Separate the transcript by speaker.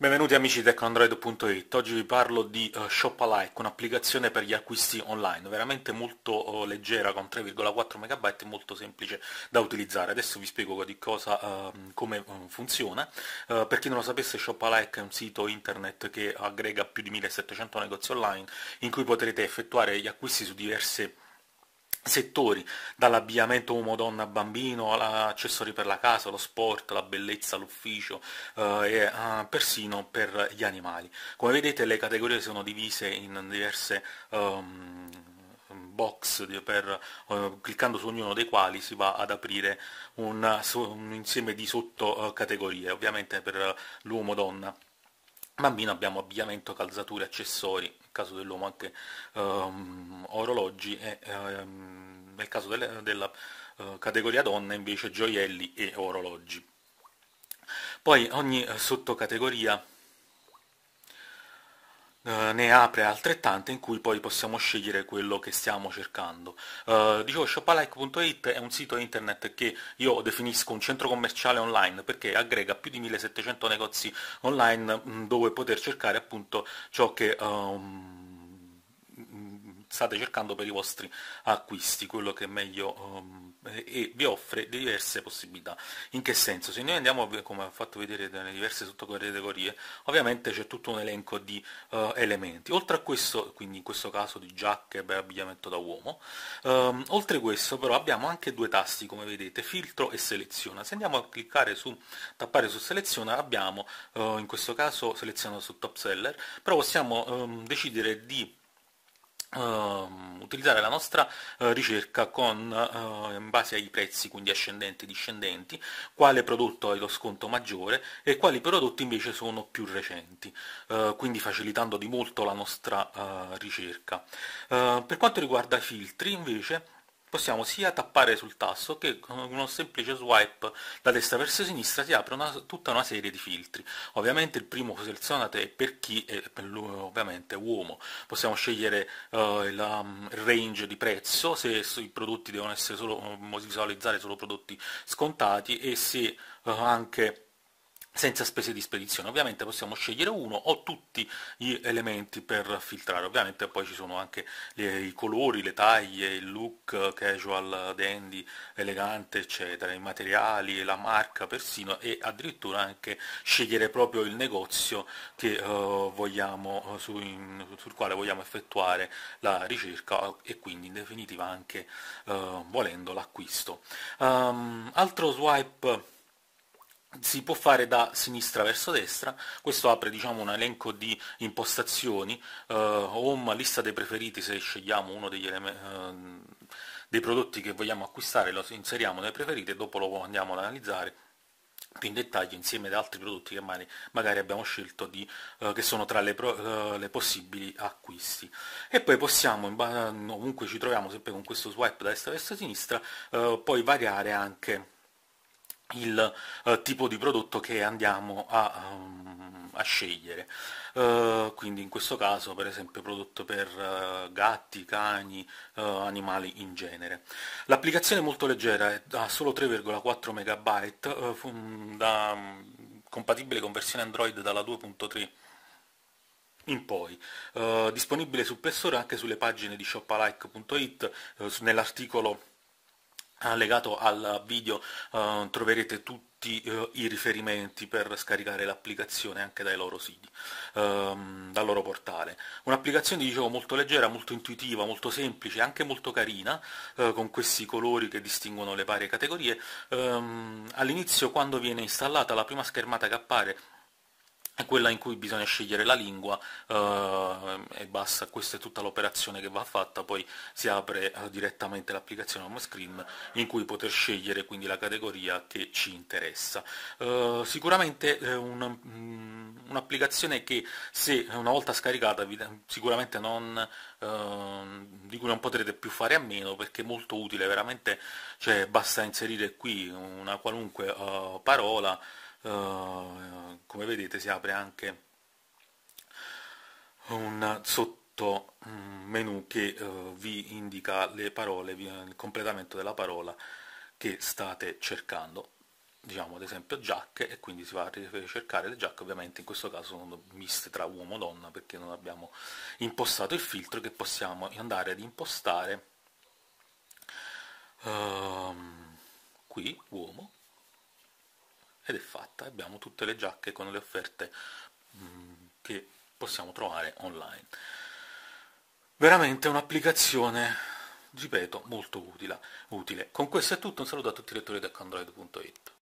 Speaker 1: Benvenuti amici di TecnoAndroid.it, oggi vi parlo di eh, Shopalike, un'applicazione per gli acquisti online, veramente molto eh, leggera con 3,4 MB e molto semplice da utilizzare. Adesso vi spiego di cosa, ehm, come ehm, funziona. Eh, per chi non lo sapesse Shopalike è un sito internet che aggrega più di 1700 negozi online in cui potrete effettuare gli acquisti su diverse settori, dall'abbigliamento uomo-donna-bambino all'accessori per la casa, lo sport, la bellezza, l'ufficio eh, e eh, persino per gli animali. Come vedete le categorie sono divise in diverse um, box per, uh, cliccando su ognuno dei quali si va ad aprire un, un insieme di sottocategorie, eh, ovviamente per l'uomo-donna Bambino abbiamo abbigliamento, calzature, accessori, nel caso dell'uomo anche um, orologi e um, nel caso delle, della uh, categoria donna invece gioielli e orologi. Poi ogni eh, sottocategoria eh, ne apre altrettante in cui poi possiamo scegliere quello che stiamo cercando. Uh, dicevo, shopalike.it è un sito internet che io definisco un centro commerciale online perché aggrega più di 1700 negozi online mm, dove poter cercare appunto ciò che... Um, state cercando per i vostri acquisti, quello che è meglio um, e vi offre diverse possibilità. In che senso? Se noi andiamo, come ho fatto vedere nelle diverse sottocategorie, ovviamente c'è tutto un elenco di uh, elementi. Oltre a questo, quindi in questo caso di giacche e abbigliamento da uomo, um, oltre a questo però abbiamo anche due tasti come vedete, filtro e seleziona. Se andiamo a cliccare su tappare su seleziona abbiamo, uh, in questo caso selezionato su top seller, però possiamo um, decidere di Ehm, utilizzare la nostra eh, ricerca con, eh, in base ai prezzi, quindi ascendenti e discendenti, quale prodotto ha lo sconto maggiore e quali prodotti invece sono più recenti, eh, quindi facilitando di molto la nostra ricerca. per quanto riguarda i filtri, invece, possiamo sia tappare sul tasto che con uno semplice swipe da destra verso sinistra si apre una, tutta una serie di filtri. Ovviamente il primo selezionate è per chi è per lui, ovviamente uomo. Possiamo scegliere uh, il, um, range di prezzo, se i prodotti devono essere solo, um, visualizzare solo prodotti scontati e se uh, anche senza spese di spedizione. Ovviamente possiamo scegliere uno o tutti gli elementi per filtrare. Ovviamente poi ci sono anche le, i colori, le taglie, il look, casual, dandy, elegante, eccetera, i materiali, la marca persino e addirittura anche scegliere proprio il negozio che, eh, vogliamo, su, in, sul quale vogliamo effettuare la ricerca e quindi in definitiva anche eh, volendo l'acquisto. Um, altro swipe si può fare da sinistra verso destra, questo apre diciamo, un elenco di impostazioni, eh, home, lista dei preferiti se scegliamo uno degli elementi, eh, dei prodotti che vogliamo acquistare, lo inseriamo nei preferiti e dopo lo andiamo ad analizzare più in dettaglio insieme ad altri prodotti che magari, abbiamo scelto di, eh, che sono tra le, pro, eh, le, possibili acquisti e poi possiamo ovunque ci troviamo sempre con questo swipe da destra verso sinistra eh, poi variare anche il eh, tipo di prodotto che andiamo a, um, a scegliere. Uh, quindi in questo caso per esempio prodotto per uh, gatti, cani, uh, animali in genere. L'applicazione è molto leggera, ha solo 3,4 MB, mm, da, um, compatibile con versione Android dalla 2.3 in poi, disponibile su Play Store anche sulle pagine di shopalike.it nell'articolo Ah, legato al video uh, troverete tutti uh, i riferimenti per scaricare l'applicazione anche dai loro siti, um, dal loro portale. Un'applicazione dicevo molto leggera, molto intuitiva, molto semplice, anche molto carina, uh, con questi colori che distinguono le varie categorie. Um, All'inizio quando viene installata la prima schermata che appare è quella in cui bisogna scegliere la lingua eh, e basta, questa è tutta l'operazione che va fatta, poi si apre eh, direttamente l'applicazione home screen in cui poter scegliere quindi la categoria che ci interessa. Eh, sicuramente eh, mm, un'applicazione un che se una volta scaricata vi, sicuramente non, eh, di cui non potrete più fare a meno perché è molto utile, veramente cioè, basta inserire qui una qualunque eh, parola eh, come vedete si apre anche un sotto mm, menu che eh, vi indica le parole, il completamento della parola che state cercando diciamo ad esempio giacche e quindi si va a cercare le giacche ovviamente in questo caso sono miste tra uomo e donna perché non abbiamo impostato il filtro che possiamo andare ad impostare um, qui uomo ed è fatta, abbiamo tutte le giacche con le offerte mh, mm, che possiamo trovare online. Veramente un'applicazione, ripeto, molto utile. utile. Con questo è tutto, un saluto a tutti i lettori di Android.it.